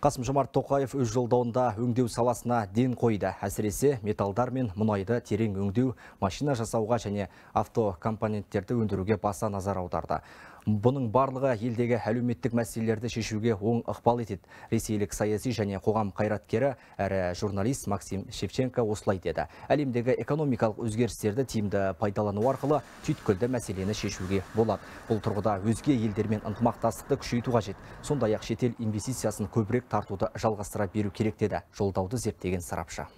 қасым жомарт тоқаев өз жолдауында өңдеу саласына ден қойды әсіресе металдар мен мұнайды терең өңдеу машина жасауға және автокомпоненттерді өндіруге баса назар аударды Бұның барлығы елдегі әлеуметтік мәселелерді шешуге оң ықпал етеді. Ресейлік саяси және қоғам қайраткері әрі журналист Максим Шевченко осылай деді. Әлемдегі экономикалық өзгерістерді тиімді пайдалану арқылы түйткілді мәселені шешуге болады. Бұл тұрғыда өзге елдермен ынтымақтастықты күшейту қажет. Сондай ақ шетел инвестициясын көбірек тартуды жалғастыра беру керек деді жолдауды зерттеген сарапшы.